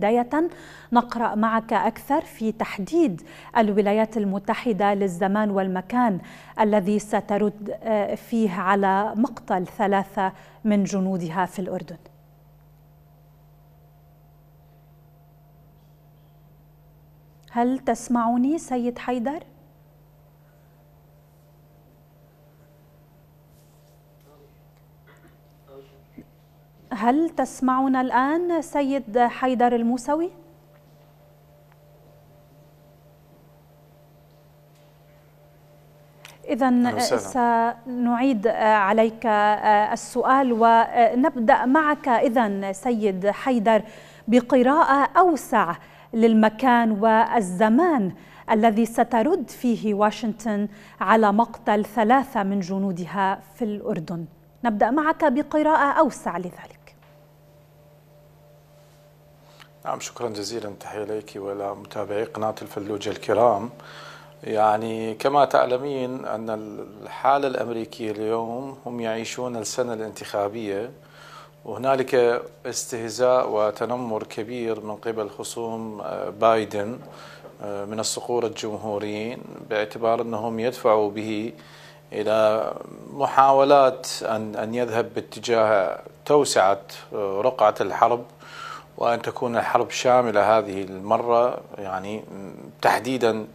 بداية نقرأ معك أكثر في تحديد الولايات المتحدة للزمان والمكان الذي سترد آه، فيه على مقتل ثلاثة من جنودها في الأردن هل تسمعني سيد حيدر؟ هل تسمعنا الآن سيد حيدر الموسوي؟ إذا سنعيد عليك السؤال ونبدأ معك إذا سيد حيدر بقراءة أوسع للمكان والزمان الذي سترد فيه واشنطن على مقتل ثلاثة من جنودها في الأردن نبدأ معك بقراءة أوسع لذلك نعم شكرا جزيلا تحية لك متابعي قناة الفلوجة الكرام يعني كما تعلمين أن الحالة الأمريكية اليوم هم يعيشون السنة الانتخابية وهنالك استهزاء وتنمر كبير من قبل خصوم آه، بايدن آه، من الصقور الجمهوريين باعتبار أنهم يدفعوا به إلى محاولات أن أن يذهب باتجاه توسعة آه، رقعة الحرب وأن تكون الحرب شاملة هذه المرة يعني تحديدا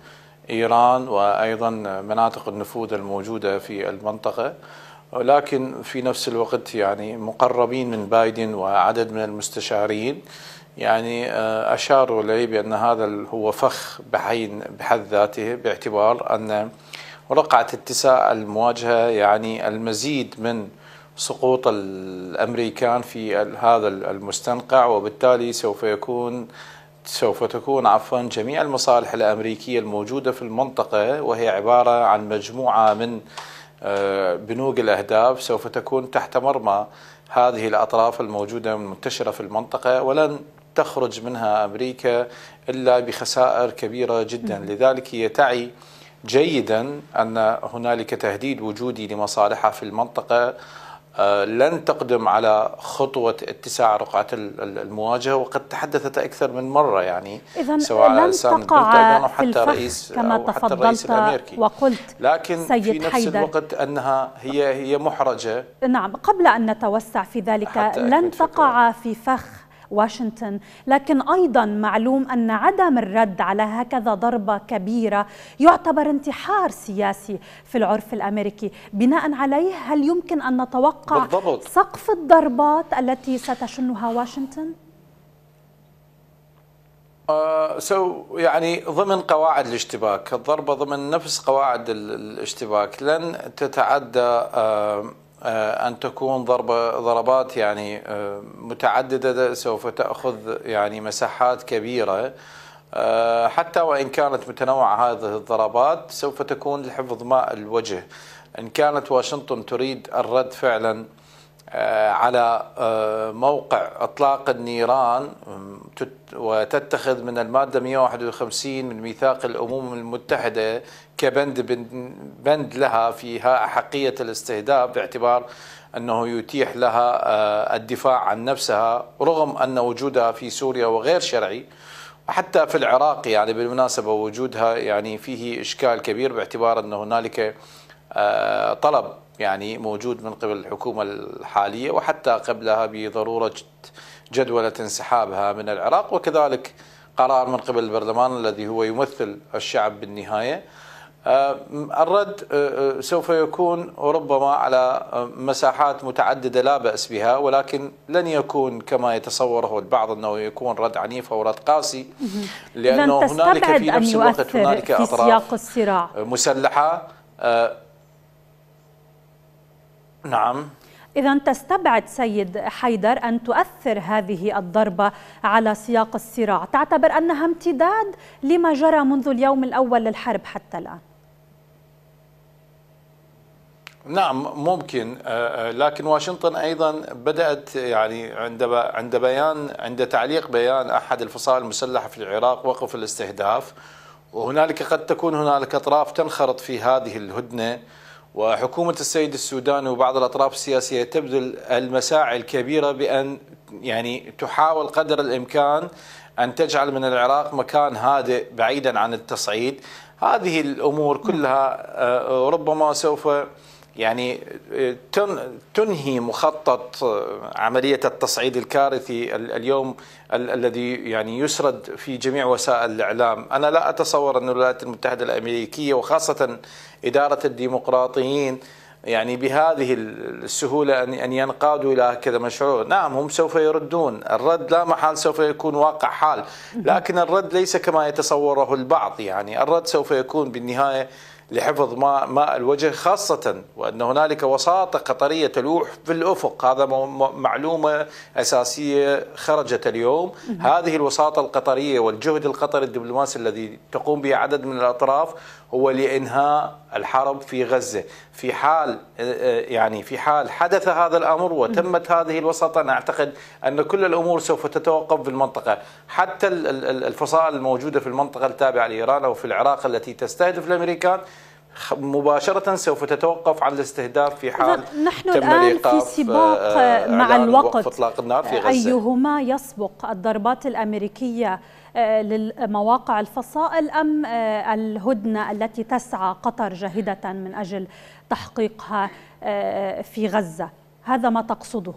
إيران وأيضا مناطق النفوذ الموجودة في المنطقة ولكن في نفس الوقت يعني مقربين من بايدن وعدد من المستشارين يعني آه، أشاروا إليه بأن هذا هو فخ بحين بحد ذاته باعتبار أن رقعة اتساع المواجهة يعني المزيد من سقوط الامريكان في هذا المستنقع وبالتالي سوف يكون سوف تكون عفوا جميع المصالح الامريكيه الموجوده في المنطقه وهي عباره عن مجموعه من آه، بنوك الاهداف سوف تكون تحت مرمى هذه الاطراف الموجوده المنتشره في المنطقه ولن تخرج منها امريكا الا بخسائر كبيره جدا لذلك هي تعي جيدا ان هنالك تهديد وجودي لمصالحها في المنطقه آه، لن تقدم على خطوة اتساع رقعة المواجهة وقد تحدثت أكثر من مرة يعني إذن سواء لن تقع أو حتى رئيس كما أو حتى الرئيس الأمريكي وقلت لكن في نفس حيدر. الوقت أنها هي هي محرجة نعم قبل أن نتوسع في ذلك لن تقع في فخ واشنطن لكن أيضا معلوم أن عدم الرد على هكذا ضربة كبيرة يعتبر انتحار سياسي في العرف الأمريكي بناء عليه هل يمكن أن نتوقع بالضبط. سقف الضربات التي ستشنها واشنطن؟ سو آه، uh, so, يعني ضمن قواعد الاشتباك الضربة ضمن نفس قواعد الاشتباك لن تتعدى uh, آه، أن تكون ضربة ضربات يعني آه، متعددة سوف تأخذ يعني مساحات كبيرة آه، حتى وإن كانت متنوعة هذه الضربات سوف تكون لحفظ ماء الوجه إن كانت واشنطن تريد الرد فعلا آه، على آه، موقع اطلاق النيران وتتخذ من الماده 151 من ميثاق الامم المتحده كبند بند لها فيها احقيه الاستهداف باعتبار انه يتيح لها آه، الدفاع عن نفسها رغم ان وجودها في سوريا وغير شرعي وحتى في العراق يعني بالمناسبه وجودها يعني فيه اشكال كبير باعتبار ان هنالك طلب يعني موجود من قبل الحكومة الحالية وحتى قبلها بضرورة جدولة انسحابها من العراق وكذلك قرار من قبل البرلمان الذي هو يمثل الشعب بالنهاية آه، الرد آه، آه، سوف يكون ربما على مساحات متعددة لا بأس بها ولكن لن يكون كما يتصوره البعض أنه يكون رد عنيف أو رد قاسي لأنه هنالك في نفس الوقت هنالك أطراف مسلحة نعم إذا تستبعد سيد حيدر أن تؤثر هذه الضربة على سياق الصراع تعتبر أنها امتداد لما جرى منذ اليوم الأول للحرب حتى الآن نعم ممكن آه، آه، لكن واشنطن ايضا بدات يعني عند عند بيان عند تعليق بيان احد الفصائل المسلحه في العراق وقف الاستهداف وهنالك قد تكون هنالك اطراف تنخرط في هذه الهدنه وحكومة السيد السوداني وبعض الأطراف السياسية تبذل المساعي الكبيرة بأن يعني تحاول قدر الإمكان أن تجعل من العراق مكان هادئ بعيدا عن التصعيد هذه الأمور كلها آه، ربما سوف يعني آه، تنهي مخطط آه، عمليه التصعيد الكارثي اليوم ال الذي يعني يسرد في جميع وسائل الاعلام، انا لا اتصور ان الولايات المتحده الامريكيه وخاصه اداره الديمقراطيين يعني بهذه السهولة أن ينقادوا إلى هكذا مشروع نعم هم سوف يردون الرد لا محال سوف يكون واقع حال لكن الرد ليس كما يتصوره البعض يعني الرد سوف يكون بالنهاية لحفظ ماء, ماء الوجه خاصة وأن هنالك وساطة قطرية تلوح في الأفق هذا معلومة أساسية خرجت اليوم هذه الوساطة القطرية والجهد القطري الدبلوماسي الذي تقوم به عدد من الأطراف هو لإنهاء الحرب في غزة في حال يعني في حال حدث هذا الامر وتمت هذه الوساطه انا اعتقد ان كل الامور سوف تتوقف في المنطقه، حتى الفصائل الموجوده في المنطقه التابعه لايران او في العراق التي تستهدف الامريكان مباشرة سوف تتوقف عن الاستهداف في حال نحن تم الآن في سباق آه، مع الوقت إطلاق النار في غزة أيهما يسبق الضربات الأمريكية آه، للمواقع الفصائل أم آه، الهدنة التي تسعى قطر جاهدة من أجل تحقيقها آه، في غزة هذا ما تقصده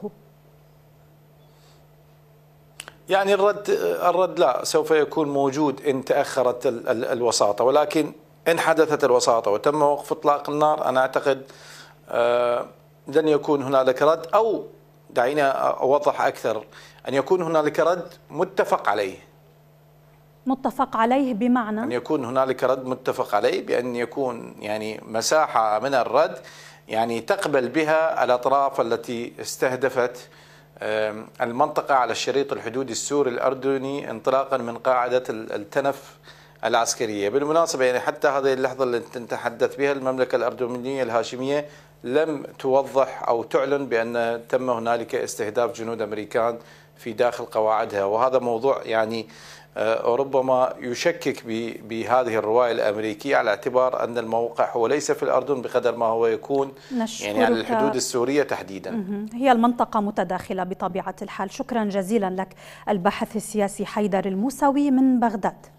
يعني الرد الرد لا سوف يكون موجود ان تاخرت الوساطه ولكن ان حدثت الوساطه وتم وقف اطلاق النار انا اعتقد لن يكون هنالك رد او دعيني اوضح اكثر ان يكون هنالك رد متفق عليه متفق عليه بمعنى أن يكون هنالك رد متفق عليه بأن يكون يعني مساحة من الرد يعني تقبل بها الأطراف التي استهدفت المنطقة على الشريط الحدودي السوري الأردني انطلاقا من قاعدة التنف العسكرية بالمناسبة يعني حتى هذه اللحظة التي نتحدث بها المملكة الأردنية الهاشمية لم توضح أو تعلن بأن تم هنالك استهداف جنود أمريكان في داخل قواعدها وهذا موضوع يعني آه، ربما يشكك بهذه الرواية الأمريكية على اعتبار أن الموقع هو ليس في الأردن بقدر ما هو يكون يعني على الحدود السورية تحديدا هي المنطقة متداخلة بطبيعة الحال شكرا جزيلا لك الباحث السياسي حيدر الموسوي من بغداد